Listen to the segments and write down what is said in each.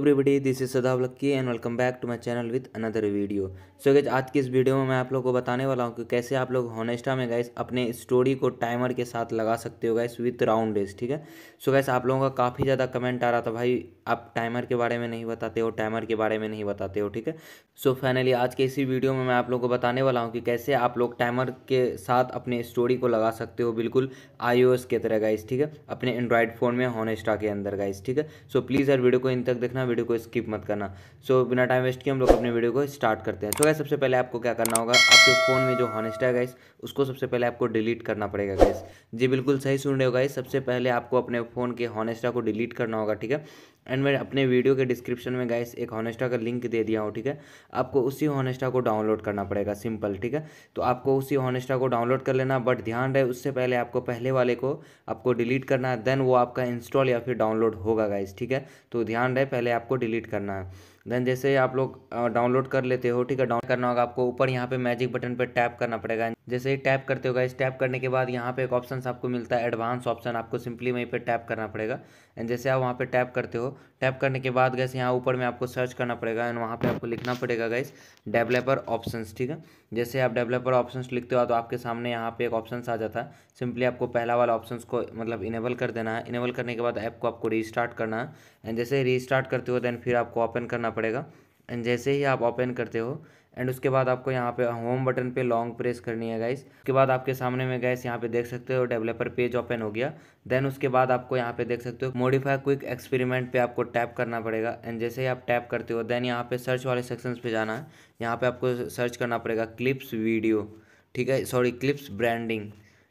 everybody this is Sada Lucky and welcome back to my channel with another video so guys आज की इस video में मैं आप लोग को बताने वाला हूँ कि कैसे आप लोग होनेस्टा में गैस अपने स्टोरी को टाइमर के साथ लगा सकते हो गैस विथ राउंड डेज ठीक है सो गैस आप लोगों का काफ़ी ज़्यादा कमेंट आ रहा था भाई आप टाइमर के बारे में नहीं बताते हो टाइमर के बारे में नहीं बताते हो ठीक है सो फाइनली आज के इसी वीडियो में मैं आप लोग को बताने वाला हूँ कि कैसे आप लोग टाइमर के साथ अपने स्टोरी को लगा सकते हो बिल्कुल आई के तरह गाइस ठीक है अपने एंड्रॉयड फ़ोन में होनेस्टा के अंदर गाइस ठीक है सो प्लीज़ यार वीडियो को इन तक देखना देखना वीडियो को स्किप मत करना सो so, बिना टाइम वेस्ट किए हम लोग अपने वीडियो को स्टार्ट करते हैं सो so, गाइस सबसे पहले आपको क्या करना होगा आपके फ़ोन में जो हॉनेस्ट है गाइस उसको सबसे पहले आपको डिलीट करना पड़ेगा गाइस जी बिल्कुल सही सुन रहे हो गाइस सबसे पहले आपको अपने फ़ोन के हॉनेस्टा को डिलीट करना होगा ठीक है एंड मैं अपने वीडियो के डिस्क्रिप्शन में गाइस एक होनेस्टा का लिंक दे दिया हूँ ठीक है आपको उसी होनेस्टा को डाउनलोड करना पड़ेगा सिंपल ठीक है तो आपको उसी होनेस्टा को डाउनलोड कर लेना बट ध्यान रहे उससे पहले आपको पहले वाले को आपको डिलीट करना है देन वो आपका इंस्टॉल या फिर डाउनलोड होगा गाइस ठीक है तो ध्यान रहे पहले आपको डिलीट करना है देन जैसे आप लोग डाउनलोड कर लेते हो ठीक है डाउन करना होगा आपको ऊपर यहाँ पे मैजिक बटन पे टैप करना पड़ेगा जैसे ही टैप करते होगा इस टैप करने के बाद यहाँ पे एक ऑप्शन आपको मिलता है एडवांस ऑप्शन आपको सिंपली वहीं पे टैप करना पड़ेगा एंड जैसे आप वहाँ पे टैप करते हो टैप करने के बाद गैस यहाँ ऊपर में आपको सर्च करना पड़ेगा एंड वहाँ पर आपको लिखना पड़ेगा गैस डेवलपर ऑप्शन ठीक है जैसे आप डेवलपर ऑप्शन लिखते हो तो आपके सामने यहाँ पे एक ऑप्शन आ जाता है सिंपली आपको पहला वाला ऑप्शन को मतलब इनेबल कर देना है इनेबल करने के बाद ऐप को आपको रीस्टार्ट करना है एंड जैसे रीस्टार्ट करते हो देन फिर आपको ओपन करना पड़ेगा एंड जैसे ही आप ओपन करते हो एंड उसके बाद आपको यहाँ पे होम बटन पे लॉन्ग प्रेस करनी है गाइस उसके बाद आपके सामने में गैस यहाँ पे देख सकते हो डेवलपर पेज ओपन हो गया देन उसके बाद आपको यहाँ पे देख सकते हो मॉडिफाई क्विक एक्सपेरिमेंट पे आपको टैप करना पड़ेगा एंड जैसे ही आप टैप करते हो देन यहाँ पे सर्च वाले सेक्शन पे जाना है यहाँ पे आपको सर्च करना पड़ेगा क्लिप्स वीडियो ठीक है सॉरी क्लिप्स ब्रांडिंग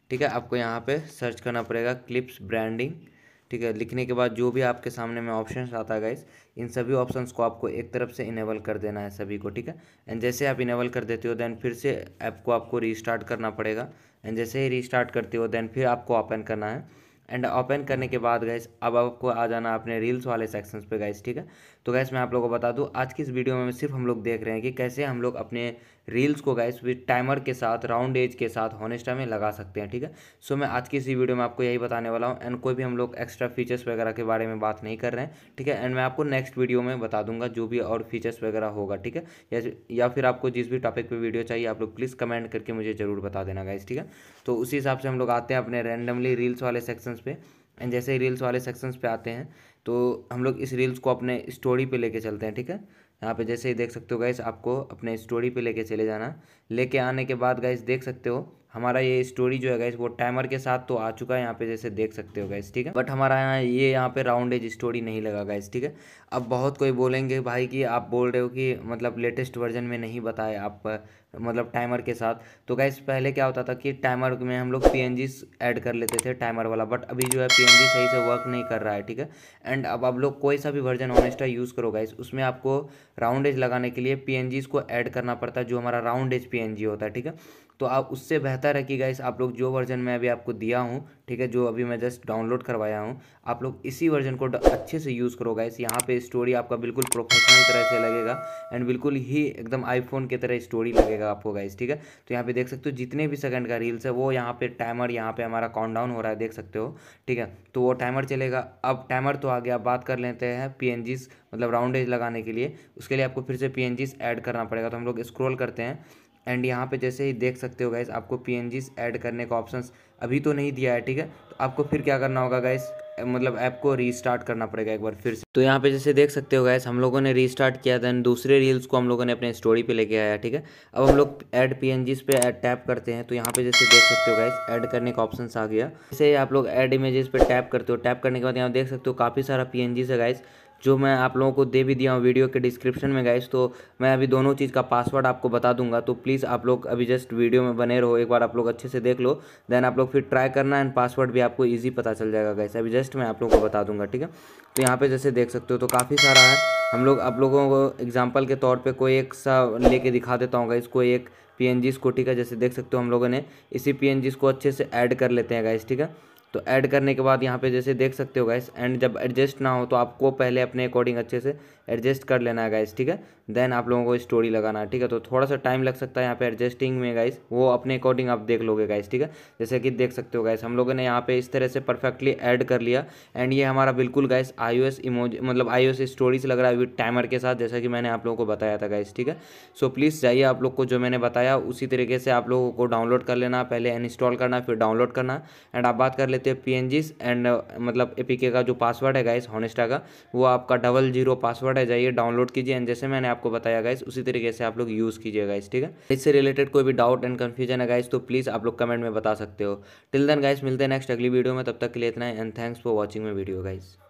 ठीक है आपको यहाँ पे सर्च करना पड़ेगा क्लिप्स ब्रांडिंग ठीक है लिखने के बाद जो भी आपके सामने में ऑप्शन आता है गाइस इन सभी ऑप्शंस को आपको एक तरफ से इनेबल कर देना है सभी को ठीक है एंड जैसे आप इनेबल कर देते हो दैन फिर से ऐप को आपको रीस्टार्ट करना पड़ेगा एंड जैसे ही रीस्टार्ट करते हो दैन फिर आपको ओपन करना है एंड ओपन करने के बाद गैस अब आपको आ जाना अपने रील्स वाले सेक्शन पे गैस ठीक है तो गैस मैं आप लोगों को बता दूँ आज की इस वीडियो में सिर्फ हम लोग देख रहे हैं कि कैसे हम लोग अपने रील्स को गैस विद टाइमर के साथ राउंड एज के साथ होनेस्टा में लगा सकते हैं ठीक है सो मैं आज की इसी वीडियो में आपको यही बताने वाला हूँ एंड कोई भी हम लोग एक्स्ट्रा फीचर्स वगैरह के बारे में बात नहीं कर रहे हैं ठीक है एंड मैं आपको नेक्स्ट वीडियो में बता दूंगा जो भी और फीचर्स वगैरह होगा ठीक है या फिर आपको जिस भी टॉपिक पर वीडियो चाहिए आप लोग प्लीज़ कमेंट करके मुझे ज़रूर बता देना गैस ठीक है तो उसी हिसाब से हम लोग आते हैं अपने रैंडमली रील्स वाले सेक्शन सेक्शंस पे एंड जैसे रील्स वाले सेक्शंस पे आते हैं तो हम लोग इस रील्स को अपने स्टोरी पे लेके चलते हैं ठीक है यहाँ पे जैसे ही देख सकते हो गाइस आपको अपने स्टोरी पे लेके चले जाना लेके आने के बाद गाइस देख सकते हो हमारा ये स्टोरी जो है गाइस वो टाइमर के साथ तो आ चुका है यहाँ पे जैसे देख सकते हो गाइस ठीक है बट हमारा यहाँ ये यहाँ पे राउंड एज स्टोरी नहीं लगा गाइस ठीक है अब बहुत कोई बोलेंगे भाई कि आप बोल रहे हो कि मतलब लेटेस्ट वर्जन में नहीं बताए आप मतलब टाइमर के साथ तो गाइस पहले क्या होता था कि टाइमर में हम लोग पी ऐड कर लेते थे टाइमर वाला बट अभी जो है पी सही से वर्क नहीं कर रहा है ठीक है एंड अब आप लोग कोई सा भी वर्जन ऑनेस्टा यूज़ करो गाइस उसमें आपको राउंड एज लगाने के लिए पी को ऐड करना पड़ता है जो हमारा राउंड एज पी होता है ठीक है तो आप उससे बेहतर है कि गाइस आप लोग जो वर्जन मैं अभी आपको दिया हूँ ठीक है जो अभी मैं जस्ट डाउनलोड करवाया हूँ आप लोग इसी वर्जन को अच्छे से यूज़ करो गाइस यहाँ पे स्टोरी आपका बिल्कुल प्रोफेशनल तरह से लगेगा एंड बिल्कुल ही एकदम आईफोन की तरह स्टोरी लगेगा आपको गाइस ठीक है तो यहाँ पे देख सकते हो जितने भी सेकंड का रील्स है वो यहाँ पे टाइमर यहाँ पे हमारा काउंटडाउन हो रहा है देख सकते हो ठीक है तो वो टाइमर चलेगा अब टाइमर तो आ गया बात कर लेते हैं पी मतलब राउंड एज लगाने के लिए उसके लिए आपको फिर से पी ऐड करना पड़ेगा तो हम लोग स्क्रोल करते हैं एंड यहाँ पे जैसे ही देख सकते हो गैस आपको पी ऐड करने का ऑप्शन अभी तो नहीं दिया है ठीक है तो आपको फिर क्या करना होगा गैस मतलब ऐप को रीस्टार्ट करना पड़ेगा एक बार फिर से तो यहाँ पे जैसे देख सकते हो गैस हम लोगों ने रीस्टार्ट किया देन दूसरे रील्स को हम लोगों ने अपने स्टोरी पे लेके आया ठीक है अब हम लोग ऐड पी पे टैप करते हैं तो यहाँ पे जैसे देख सकते हो गैस ऐड करने का ऑप्शन आ गया जैसे आप लोग एड इमेजेस पे टैप करते हो टैप करने के बाद यहाँ देख सकते हो काफ़ी सारा पी है गैस जो मैं आप लोगों को दे भी दिया हूँ वीडियो के डिस्क्रिप्शन में गाइस तो मैं अभी दोनों चीज़ का पासवर्ड आपको बता दूंगा तो प्लीज़ आप लोग अभी जस्ट वीडियो में बने रहो एक बार आप लोग अच्छे से देख लो देन आप लोग फिर ट्राई करना एंड पासवर्ड भी आपको ईजी पता चल जाएगा गाइस अभी जस्ट मैं आप लोगों को बता दूंगा ठीक है तो यहाँ पर जैसे देख सकते हो तो काफ़ी सारा है हम लोग आप लोगों को एग्जाम्पल के तौर पर कोई एक सा लेके दिखा देता हूँ गाइस कोई एक पी एन जी स्कोटी का जैसे देख सकते हो हम लोगों ने इसी पी एन जी को अच्छे से ऐड कर लेते हैं गाइस ठीक है तो ऐड करने के बाद यहाँ पे जैसे देख सकते हो गैस एंड जब एडजस्ट ना हो तो आपको पहले अपने अकॉर्डिंग अच्छे से एडजस्ट कर लेना है गैस ठीक है देन आप लोगों को स्टोरी लगाना है ठीक है तो थोड़ा सा टाइम लग सकता है यहाँ पे एडजस्टिंग में गाइस वो अपने अकॉर्डिंग आप देख लोगे गाइस ठीक है जैसे कि देख सकते हो गैस हम लोगों ने यहाँ पे इस तरह से परफेक्टली ऐड कर लिया एंड ये हमारा बिल्कुल गैस आई ओ इमोज मतलब आई ओ स्टोरीज लग रहा है विद टाइमर के साथ जैसा कि मैंने आप लोगों को बताया था गाइस ठीक है सो प्लीज़ जाइए आप लोग को जो मैंने बताया उसी तरीके से आप लोगों को डाउनलोड कर लेना पहले इंस्टॉल करना फिर डाउनलोड करना एंड आप बात कर लेते लेते हैं पी एंड मतलब ए का जो पासवर्ड है गाइस हॉनेस्टा का वो आपका डबल जीरो पासवर्ड है जाइए डाउनलोड कीजिए एंड जैसे मैंने आपको बताया गाइस उसी तरीके से आप लोग यूज़ कीजिए गाइस ठीक है इससे रिलेटेड कोई भी डाउट एंड कन्फ्यूजन है गाइस तो प्लीज़ आप लोग कमेंट में बता सकते हो टिल देन गाइस मिलते हैं नेक्स्ट अगली वीडियो में तब तक के लिए इतना है and thanks for watching my video guys